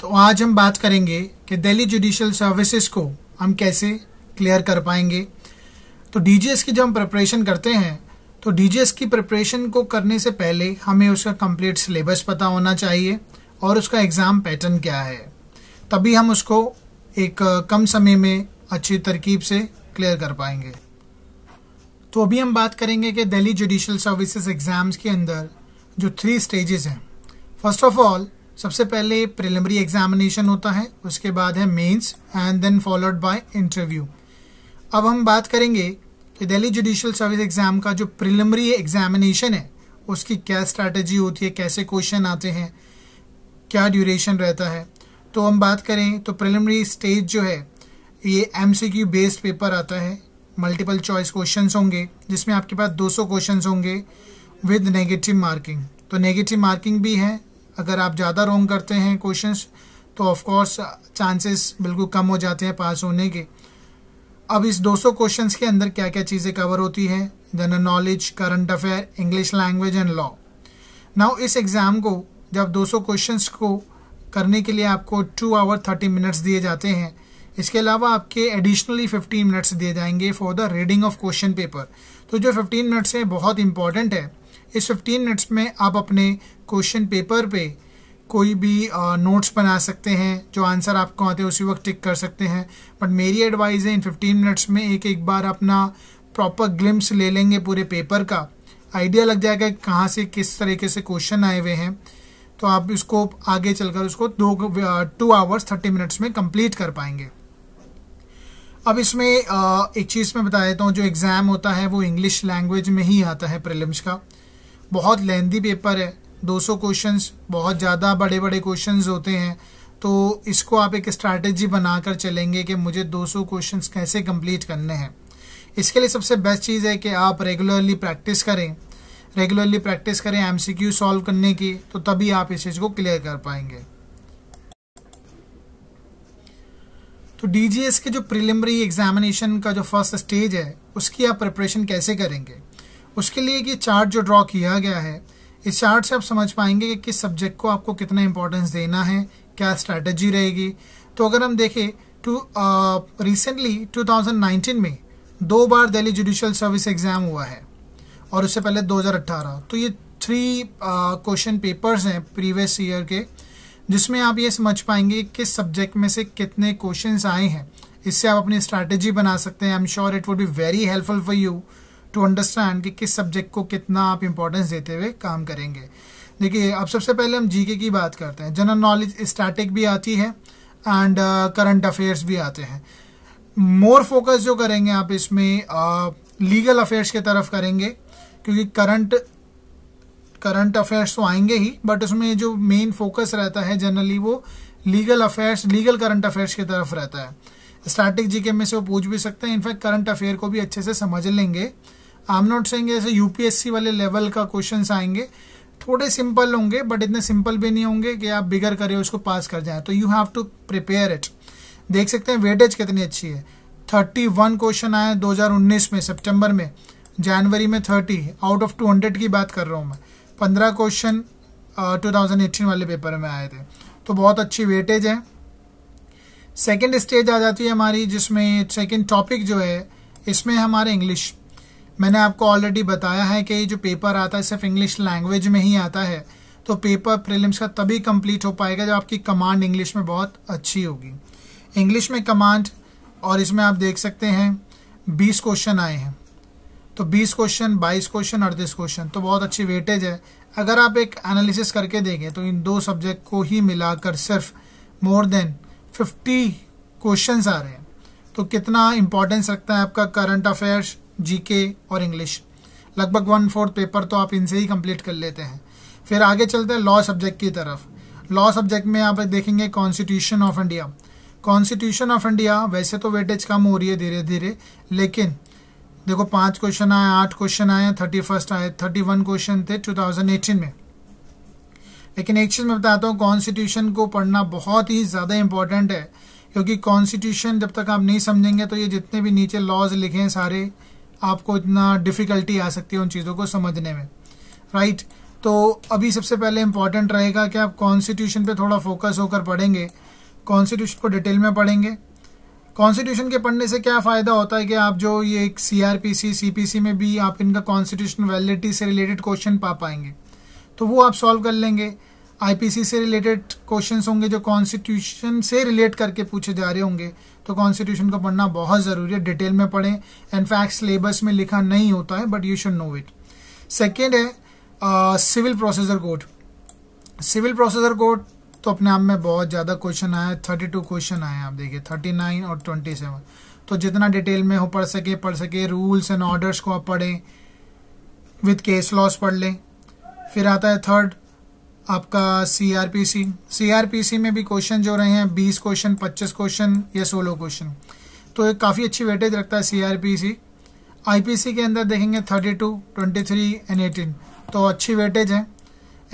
तो आज हम बात करेंगे कि दिल्ली जुडिशल सर्विसेज को हम कैसे क्लियर कर पाएंगे तो डीजीएस की जब हम प्रिपरेशन करते हैं तो डीजीएस की प्रिपरेशन को करने से पहले हमें उसका कंप्लीट सिलेबस पता होना चाहिए और उसका एग्ज़ाम पैटर्न क्या है तभी हम उसको एक कम समय में अच्छी तरकीब से क्लियर कर पाएंगे तो अभी हम बात करेंगे कि दिल्ली जुडिशल सर्विसेज एग्ज़ाम्स के अंदर जो थ्री स्टेजेस हैं फर्स्ट ऑफ ऑल सबसे पहले प्रिलिमरी एग्जामिनेशन होता है उसके बाद है mains and then followed by interview अब हम बात करेंगे कि दिल्ली जुडिशल सर्विस एग्ज़ाम का जो प्रिलिमरी एग्जामिनेशन है उसकी क्या स्ट्रैटेजी होती है कैसे क्वेश्चन आते हैं क्या ड्यूरेशन रहता है तो हम बात करें तो प्रिलिमरी स्टेज जो है ये एम बेस्ड पेपर आता है मल्टीपल चॉइस क्वेश्चन होंगे जिसमें आपके पास 200 क्वेश्चन होंगे विद नेगेटिव मार्किंग तो नेगेटिव मार्किंग भी है अगर आप ज़्यादा रोंग करते हैं क्वेश्चन तो ऑफकोर्स चांसेस बिल्कुल कम हो जाते हैं पास होने के अब इस 200 क्वेश्चंस के अंदर क्या क्या चीज़ें कवर होती हैं general knowledge current affair English language and law now इस एग्ज़ाम को जब 200 क्वेश्चंस को करने के लिए आपको टू आवर थर्टी मिनट्स दिए जाते हैं इसके अलावा आपके एडिशनली फिफ्टीन मिनट्स दिए जाएंगे for the reading of question paper तो जो फिफ्टीन मिनट्स हैं बहुत इंपॉर्टेंट है इस 15 मिनट्स में आप अपने क्वेश्चन पेपर पे कोई भी नोट्स बना सकते हैं जो आंसर आपको आते हैं उसी वक्त टिक कर सकते हैं बट मेरी एडवाइज़ है इन 15 मिनट्स में एक एक बार अपना प्रॉपर ग्लिम्स ले लेंगे पूरे पेपर का आइडिया लग जाएगा कि कहाँ से किस तरीके से क्वेश्चन आए हुए हैं तो आप इसको आगे चलकर उसको दो टू आवर्स थर्टी मिनट्स में कंप्लीट कर पाएंगे अब इसमें एक चीज़ मैं बता देता हूँ जो एग्ज़ाम होता है वो इंग्लिश लैंग्वेज में ही आता है प्रिलिम्स का बहुत लेंदी पेपर है 200 क्वेश्चन बहुत ज़्यादा बड़े बड़े क्वेश्चन होते हैं तो इसको आप एक स्ट्रैटेजी बनाकर चलेंगे कि मुझे 200 क्वेश्चन कैसे कंप्लीट करने हैं इसके लिए सबसे बेस्ट चीज़ है कि आप रेगुलरली प्रैक्टिस करें रेगुलरली प्रैक्टिस करें एम सी क्यू सॉल्व करने की तो तभी आप इस चीज़ को क्लियर कर पाएंगे तो डी जी एस के जो प्रिलिमरी एग्जामिनेशन का जो फर्स्ट स्टेज है उसकी आप प्रिपरेशन कैसे करेंगे उसके लिए ये चार्ट जो ड्रॉ किया गया है इस चार्ट से आप समझ पाएंगे कि किस सब्जेक्ट को आपको कितना इंपॉर्टेंस देना है क्या स्ट्रैटेजी रहेगी तो अगर हम देखें टू रिसेंटली 2019 में दो बार दिल्ली जुडिशल सर्विस एग्ज़ाम हुआ है और उससे पहले 2018 तो ये थ्री क्वेश्चन पेपर्स हैं प्रीवियस ईयर के जिसमें आप ये समझ पाएंगे किस सब्जेक्ट में से कितने क्वेश्चन आए हैं इससे आप अपनी स्ट्रैटेजी बना सकते हैं I am sure it would be very helpful for you to understand कि किस सब्जेक्ट को कितना आप इम्पोर्टेंस देते हुए काम करेंगे देखिए अब सबसे पहले हम जीके की बात करते हैं जनरल नॉलेज स्टैटिक भी आती है एंड करंट अफेयर्स भी आते हैं मोर फोकस जो करेंगे आप इसमें लीगल uh, अफेयर्स के तरफ करेंगे क्योंकि करंट करंट अफेयर्स तो आएंगे ही बट उसमें जो मेन फोकस रहता है जनरली वो legal affairs legal current affairs की तरफ रहता है स्टैटिक जीके में से वो पूछ भी सकते हैं इनफैक्ट करंट अफेयर को भी अच्छे से समझ लेंगे आई एम नॉट सेइंग ऐसे यूपीएससी वाले लेवल का क्वेश्चन आएंगे थोड़े सिंपल होंगे बट इतने सिंपल भी नहीं होंगे कि आप बिगर करें उसको पास कर जाए तो you have to prepare it देख सकते हैं वेटेज कितनी अच्छी है थर्टी वन क्वेश्चन आए 2019 में सितंबर में जनवरी में thirty out of two hundred की बात कर रहा हूँ मैं पंद्रह क्वेश्चन टू थाउजेंड एटीन वाले पेपर में आए थे तो बहुत अच्छी वेटेज है सेकेंड स्टेज आ जाती है हमारी जिसमें सेकेंड टॉपिक जो है इसमें हमारे इंग्लिश मैंने आपको ऑलरेडी बताया है कि ये जो पेपर आता है सिर्फ इंग्लिश लैंग्वेज में ही आता है तो पेपर प्रीलिम्स का तभी कंप्लीट हो पाएगा जब आपकी कमांड इंग्लिश में बहुत अच्छी होगी इंग्लिश में कमांड और इसमें आप देख सकते हैं बीस क्वेश्चन आए हैं तो बीस क्वेश्चन बाईस क्वेश्चन अड़तीस क्वेश्चन तो बहुत अच्छी वेटेज है अगर आप एक एनालिसिस करके देखें तो इन दो सब्जेक्ट को ही मिलाकर सिर्फ मोर देन फिफ्टी क्वेश्चन आ रहे हैं तो कितना इंपॉर्टेंस रखता है आपका करंट अफेयर्स जीके और इंग्लिश लगभग वन फोर्थ पेपर तो आप इनसे ही कंप्लीट कर लेते हैं फिर आगे चलते हैं लॉ सब्जेक्ट की तरफ लॉ सब्जेक्ट में आप देखेंगे constitution of India constitution of India वैसे तो वेटेज कम हो रही है धीरे धीरे लेकिन देखो पांच क्वेश्चन आए आठ क्वेश्चन आए थर्टी फर्स्ट आए थर्टी वन क्वेश्चन थे टू थाउजेंड एटीन में लेकिन एक चीज़ मैं बताता हूँ कॉन्स्टिट्यूशन को पढ़ना बहुत ही ज़्यादा इंपॉर्टेंट है क्योंकि कॉन्स्टिट्यूशन जब तक आप नहीं समझेंगे तो ये जितने भी नीचे लॉज लिखे हैं सारे आपको इतना डिफिकल्टी आ सकती है उन चीज़ों को समझने में राइट तो अभी सबसे पहले इंपॉर्टेंट रहेगा कि आप कॉन्स्टिट्यूशन पे थोड़ा फोकस होकर पढ़ेंगे कॉन्स्टिट्यूशन को डिटेल में पढ़ेंगे कॉन्स्टिट्यूशन के पढ़ने से क्या फ़ायदा होता है कि आप जो ये एक C R P C C P C में भी आप इनका कॉन्स्टिट्यूशन वैलिडिटी से रिलेटेड क्वेश्चन पा पाएंगे तो वो आप सॉल्व कर लेंगे आईपीसी से रिलेटेड क्वेश्चंस होंगे जो कॉन्स्टिट्यूशन से रिलेट करके पूछे जा रहे होंगे तो कॉन्स्टिट्यूशन को पढ़ना बहुत ज़रूरी है डिटेल में पढ़ें इनफैक्ट सिलेबस में लिखा नहीं होता है but you should know it second है civil procedure code civil procedure code तो अपने आप में बहुत ज़्यादा क्वेश्चन आया थर्टी टू क्वेश्चन आए आप देखिए थर्टी नाइन और ट्वेंटी सेवन तो जितना डिटेल में हो पढ़ सके पढ़ सके रूल्स एंड ऑर्डर्स को आप पढ़ें विथ केस लॉस पढ़ लें फिर आता है थर्ड आपका सीआरपीसी सीआरपीसी में भी क्वेश्चन जो रहे हैं बीस क्वेश्चन पच्चीस क्वेश्चन या सोलह क्वेश्चन तो एक काफ़ी अच्छी वेटेज रखता है सीआरपीसी आईपीसी के अंदर देखेंगे thirty two twenty three and eighteen तो अच्छी वेटेज है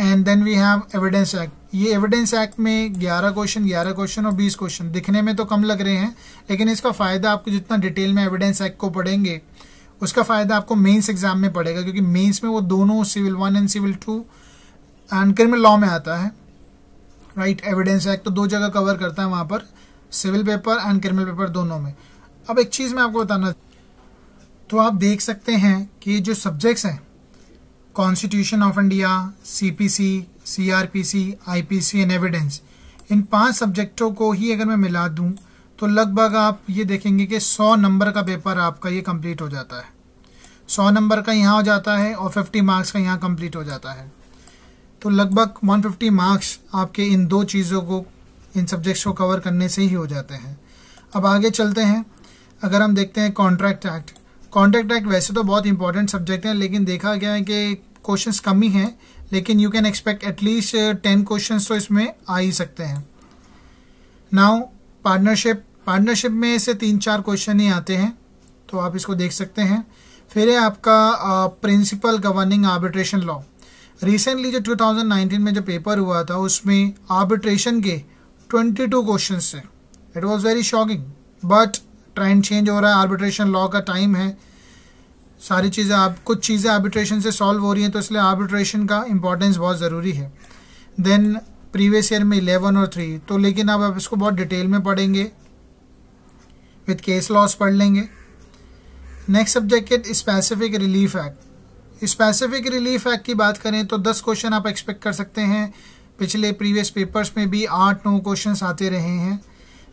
and then we have evidence act ये एविडेंस एक्ट में ग्यारह क्वेश्चन ग्यारह क्वेश्चन और बीस क्वेश्चन दिखने में तो कम लग रहे हैं लेकिन इसका फ़ायदा आपको जितना डिटेल में एविडेंस एक्ट को पढ़ेंगे उसका फ़ायदा आपको मेंस एग्जाम में पड़ेगा क्योंकि मेंस में वो दोनों civil one and civil two में लॉ में आता है राइट एविडेंस एक्ट तो दो जगह कवर करता है वहाँ पर civil paper and criminal paper दोनों में अब एक चीज़ मैं आपको बताना तो आप देख सकते हैं कि जो सब्जेक्ट्स हैं constitution of India CPC CrPC IPC and evidence इन पांच सब्जेक्टों को ही अगर मैं मिला दूं तो लगभग आप ये देखेंगे कि 100 नंबर का पेपर आपका ये कंप्लीट हो जाता है 100 नंबर का यहाँ हो जाता है और 50 मार्क्स का यहाँ कंप्लीट हो जाता है तो लगभग 150 मार्क्स आपके इन दो चीज़ों को इन सब्जेक्ट्स को कवर करने से ही हो जाते हैं अब आगे चलते हैं अगर हम देखते हैं कॉन्ट्रैक्ट एक्ट कॉन्ट्रैक्ट एक्ट वैसे तो बहुत इंपॉर्टेंट सब्जेक्ट है लेकिन देखा गया है कि क्वेश्चन कम ही हैं लेकिन you can expect at least ten question तो इसमें आ ही सकते हैं नाउ पार्टनरशिप पार्टनरशिप में से तीन चार क्वेश्चन ही आते हैं तो आप इसको देख सकते हैं फिर है आपका principle governing arbitration law recently जो 2019 में जो पेपर हुआ था उसमें आर्बिट्रेशन के 22 क्वेश्चन थे it was very shocking but trend change हो रहा है आर्बिट्रेशन लॉ का टाइम है सारी चीज़ें आप कुछ चीज़ें आर्बिट्रेशन से सॉल्व हो रही हैं तो इसलिए आर्बिट्रेशन का इंपॉर्टेंस बहुत ज़रूरी है देन प्रीवियस ईयर में इलेवन और थ्री तो लेकिन अब आप इसको बहुत डिटेल में पढ़ेंगे विथ केस लॉस पढ़ लेंगे नेक्स्ट सब्जेक्ट है specific relief act specific relief act की बात करें तो दस क्वेश्चन आप एक्सपेक्ट कर सकते हैं पिछले प्रीवियस पेपर्स में भी आठ नौ क्वेश्चन आते रहे हैं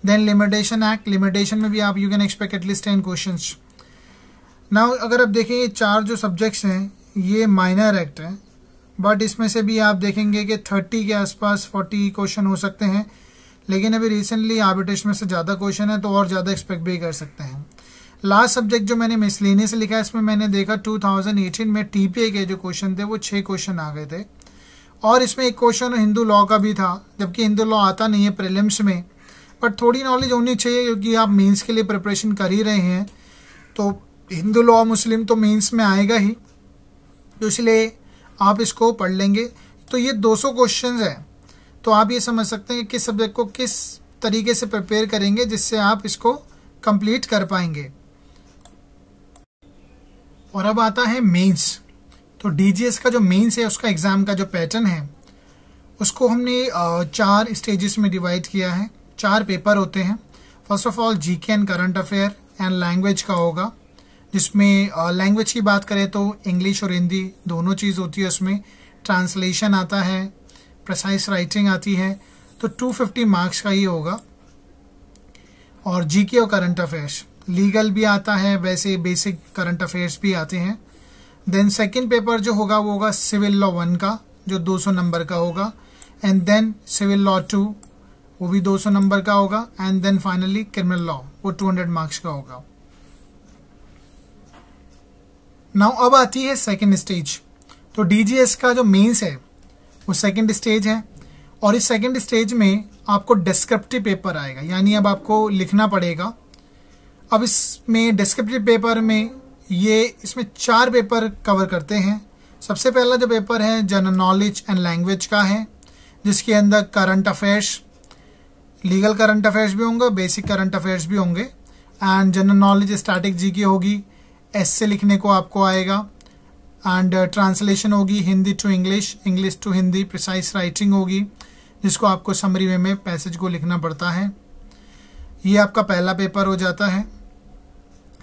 देन लिमिटेशन एक्ट लिमिटेशन में भी आप you can expect at least ten question now अगर आप देखें ये चार जो सब्जेक्ट्स हैं ये माइनर एक्ट हैं बट इसमें से भी आप देखेंगे कि थर्टी के आसपास फोर्टी क्वेश्चन हो सकते हैं लेकिन अभी रिसेंटली आर्बिटेशन में से ज़्यादा क्वेश्चन है तो और ज़्यादा एक्सपेक्ट भी कर सकते हैं लास्ट सब्जेक्ट जो मैंने मिसलेने से लिखा है इसमें मैंने देखा 2018 में टीपीए के जो क्वेश्चन थे वो छः क्वेश्चन आ गए थे और इसमें एक क्वेश्चन हिंदू लॉ का भी था जबकि हिंदू लॉ आता नहीं है प्रिलिम्स में बट थोड़ी नॉलेज होनी चाहिए क्योंकि आप मेन्स के लिए प्रिपरेशन कर ही रहे हैं तो हिंदू लॉ मुस्लिम तो मेन्स में आएगा ही तो इसलिए आप इसको पढ़ लेंगे तो ये 200 क्वेश्चन हैं तो आप ये समझ सकते हैं कि किस सब्जेक्ट को किस तरीके से प्रिपेयर करेंगे जिससे आप इसको कंप्लीट कर पाएंगे और अब आता है मेंस तो डीजीएस का जो मेंस है उसका एग्ज़ाम का जो पैटर्न है उसको हमने चार स्टेजेस में डिवाइड किया है चार पेपर होते हैं first of all G K and current affair and language का होगा जिसमें लैंग्वेज की बात करें तो इंग्लिश और हिंदी दोनों चीज़ होती है उसमें ट्रांसलेशन आता है प्रसाइस राइटिंग आती है तो 250 मार्क्स का ही होगा और जी के और करंट अफेयर्स लीगल भी आता है वैसे बेसिक करंट अफेयर्स भी आते हैं देन सेकेंड पेपर जो होगा वो होगा सिविल लॉ वन का जो 200 नंबर का होगा and then civil law two वो भी 200 नंबर का होगा and then finally criminal law वो 200 मार्क्स का होगा नाउ अब आती है सेकेंड स्टेज तो डीजीएस का जो मेंस है वो सेकेंड स्टेज है और इस सेकेंड स्टेज में आपको डिस्क्रिप्टिव पेपर आएगा यानी अब आपको लिखना पड़ेगा अब इसमें डिस्क्रिप्टिव पेपर में ये इसमें चार पेपर कवर करते हैं सबसे पहला जो पेपर है जनरल नॉलेज एंड लैंग्वेज का है जिसके अंदर current affairs legal current affairs भी होंगे बेसिक करंट अफेयर्स भी होंगे and general knowledge static G की होगी एस से लिखने को आपको आएगा एंड ट्रांसलेशन uh, होगी Hindi to English English to Hindi precise writing होगी जिसको आपको समरी वे में पैसेज को लिखना पड़ता है ये आपका पहला पेपर हो जाता है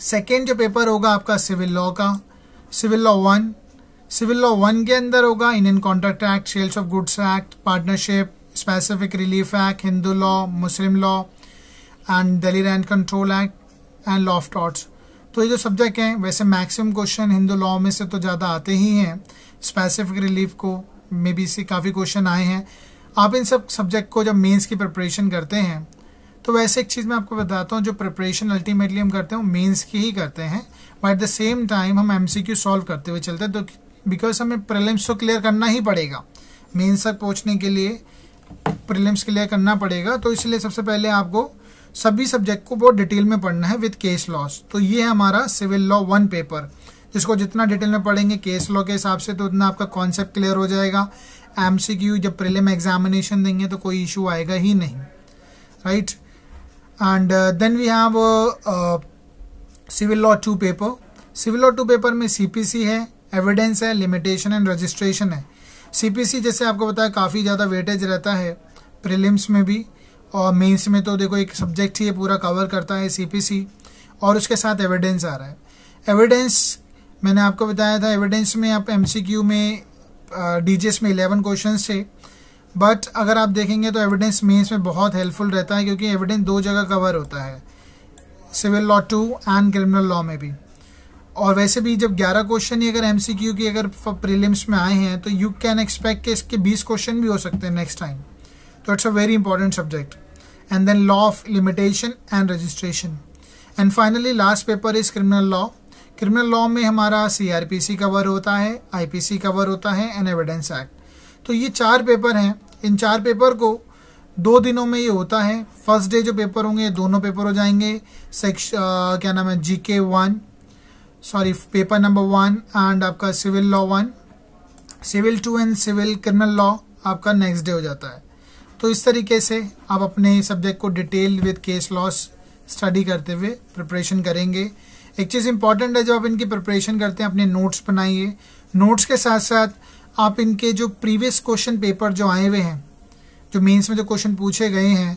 सेकेंड जो पेपर होगा आपका सिविल लॉ का civil law one civil law one के अंदर होगा Indian contract act sales of goods act partnership specific relief act Hindu law Muslim law and Delhi rent control act and law of torts तो ये जो subject हैं वैसे maximum question Hindu law में से तो ज़्यादा आते ही हैं स्पेसिफिक रिलीफ को मे बी से काफ़ी क्वेश्चन आए हैं आप इन सब सब्जेक्ट को जब मेंस की प्रिपरेशन करते हैं तो वैसे एक चीज़ मैं आपको बताता हूँ जो प्रिपरेशन अल्टीमेटली हम करते हैं वो की ही करते हैं but at the same time हम एमसीक्यू सॉल्व करते हुए चलते हैं तो बिकॉज हमें प्रिलिम्स तो क्लियर करना ही पड़ेगा मेन्स तक पहुँचने के लिए प्रिलिम्स क्लियर करना पड़ेगा तो इसलिए सबसे पहले आपको सभी सब्जेक्ट को बहुत डिटेल में पढ़ना है विथ केस लॉस तो ये है हमारा सिविल लॉ वन पेपर जिसको जितना डिटेल में पढ़ेंगे केस लॉ के हिसाब से तो उतना आपका कॉन्सेप्ट क्लियर हो जाएगा एमसीक्यू जब प्रिलिम एग्जामिनेशन देंगे तो कोई इशू आएगा ही नहीं right right? And then we have civil law two paper civil law two paper में सीपीसी है एविडेंस है लिमिटेशन एंड रजिस्ट्रेशन है सीपीसी जैसे आपको बताया काफ़ी ज़्यादा वेटेज रहता है प्रिलिम्स में भी और मेंस में तो देखो एक सब्जेक्ट ही पूरा कवर करता है सीपीसी और उसके साथ एविडेंस आ रहा है एविडेंस मैंने आपको बताया था एविडेंस में आप एमसीक्यू में डीजीएस uh, में इलेवन क्वेश्चन थे बट अगर आप देखेंगे तो एविडेंस मेंस में बहुत हेल्पफुल रहता है क्योंकि एविडेंस दो जगह कवर होता है civil law two and criminal law में भी और वैसे भी जब 11 क्वेश्चन ही अगर एम की अगर प्रीलिम्स में आए हैं तो यू कैन एक्सपेक्ट कि इसके 20 क्वेश्चन भी हो सकते हैं नेक्स्ट टाइम तो it's a very important subject and then law of limitation and registration and finally last paper is criminal law criminal law में हमारा सी कवर होता है आई कवर होता है एंड एविडेंस एक्ट तो ये चार पेपर हैं इन चार पेपर को दो दिनों में ये होता है फर्स्ट डे जो पेपर होंगे दोनों पेपर हो जाएंगे सेक्श uh, क्या नाम है G K one sorry paper number one and आपका civil law one civil two and civil criminal law आपका नेक्स्ट डे हो जाता है तो इस तरीके से आप अपने सब्जेक्ट को detail with case laws study करते हुए प्रिपरेशन करेंगे एक चीज़ इंपॉर्टेंट है जब आप इनकी प्रिपरेशन करते हैं अपने नोट्स बनाइए नोट्स के साथ साथ आप इनके जो प्रीवियस क्वेश्चन पेपर जो आए हुए हैं जो मेंस में जो क्वेश्चन पूछे गए हैं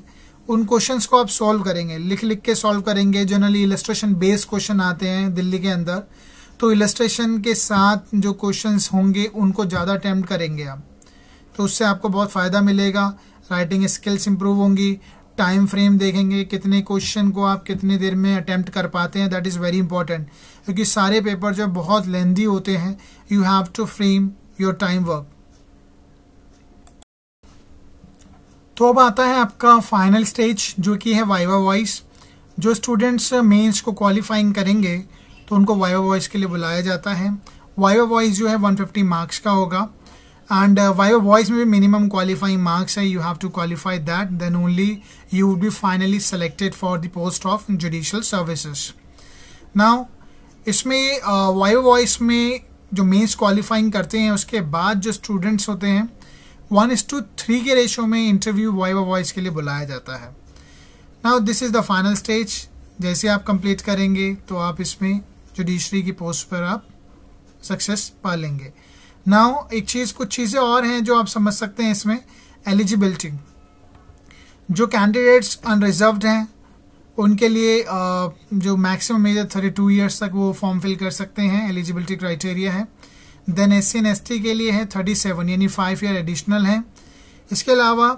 उन क्वेश्चंस को आप सॉल्व करेंगे लिख लिख के सॉल्व करेंगे जनरली इलस्ट्रेशन बेस्ड क्वेश्चन आते हैं दिल्ली के अंदर तो इलस्ट्रेशन के साथ जो क्वेश्चन होंगे उनको ज़्यादा अटैम्प्ट करेंगे आप तो उससे आपको बहुत फ़ायदा मिलेगा राइटिंग स्किल्स इंप्रूव होंगी टाइम फ्रेम देखेंगे कितने क्वेश्चन को आप कितने देर में अटैम्प्ट कर पाते हैं दैट इज़ वेरी इंपॉर्टेंट क्योंकि सारे पेपर जो बहुत लेंदी होते हैं you have to frame your time work तो अब आता है आपका फाइनल स्टेज जो कि है वाइवा वॉइस जो स्टूडेंट्स मेंस uh, को क्वालिफाइंग करेंगे तो उनको वाइवा वॉइस के लिए बुलाया जाता है वाइवा वॉइस जो है 150 मार्क्स का होगा एंड वाइवा वॉइस में भी मिनिमम क्वालिफाइंग मार्क्स है you have to qualify that then only you would be finally selected for the post of judicial services now इसमें वाइवा uh, वॉइस में जो मेंस क्वालिफाइंग करते हैं उसके बाद जो स्टूडेंट्स होते हैं वन इज टू थ्री के रेशो में इंटरव्यू वाइवा वॉइस के लिए बुलाया जाता है now this is the final stage जैसे आप कंप्लीट करेंगे तो आप इसमें जुडिशरी की पोस्ट पर आप सक्सेस पा लेंगे नाउ एक चीज़ कुछ चीज़ें और हैं जो आप समझ सकते हैं इसमें एलिजिबिलिटी जो कैंडिडेट्स अनरिजर्व हैं उनके लिए जो मैक्सिमम एज है थर्टी टू ईयर्स तक वो फॉर्म फिल कर सकते हैं एलिजिबिलिटी क्राइटेरिया है then S C N S T के लिए है थर्टी सेवन यानी फाइव ईयर एडिशनल है इसके अलावा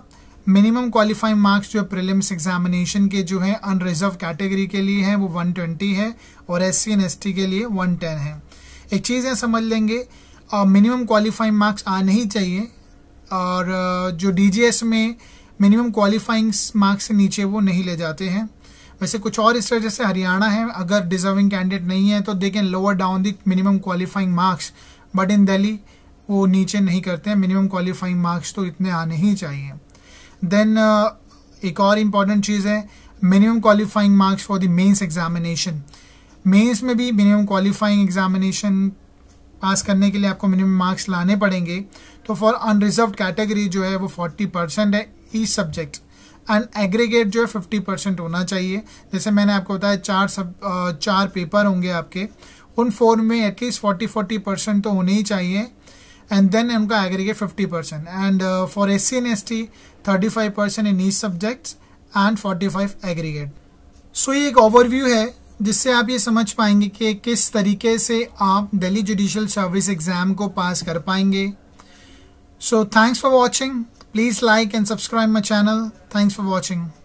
मिनिमम क्वालिफाइंग मार्क्स जो प्रीलिम्स एग्जामिनेशन के जो है अनरिजर्व कैटेगरी के लिए हैं वो वन ट्वेंटी है और S C N S T के लिए वन टेन है एक चीज़ है समझ लेंगे मिनिमम क्वालिफाइंग मार्क्स आने ही चाहिए और जो डी जी एस में मिनिमम क्वालिफाइंग मार्क्स से नीचे वो नहीं ले जाते हैं वैसे कुछ और स्टेट जैसे हरियाणा है अगर डिजर्विंग कैंडिडेट नहीं है तो देखें lower down the minimum qualifying marks but in Delhi वो नीचे नहीं करते हैं मिनिमम क्वालिफाइंग मार्क्स तो इतने आने ही चाहिए देन uh, एक और इम्पॉर्टेंट चीज़ है minimum qualifying marks for the mains examination mains में भी मिनिमम क्वालिफाइंग एग्जामिनेशन पास करने के लिए आपको मिनिमम मार्क्स लाने पड़ेंगे तो फॉर अनरिजर्व कैटेगरी जो है वो फोर्टी परसेंट है ई सब्जेक्ट एंड एग्रीगेट जो है फिफ्टी परसेंट होना चाहिए जैसे मैंने आपको बताया चार सब चार पेपर होंगे आपके उन फोर में एटलीस्ट फोर्टी फोर्टी परसेंट तो होने ही चाहिए एंड देन उनका aggregate fifty percent and for S C N S T thirty five percent in each subjects and forty five aggregate so ये एक ओवरव्यू है जिससे आप ये समझ पाएंगे कि किस तरीके से आप दिल्ली जुडिशल सर्विस एग्ज़ाम को पास कर पाएंगे so thanks for watching Please like and subscribe my channel. Thanks for watching.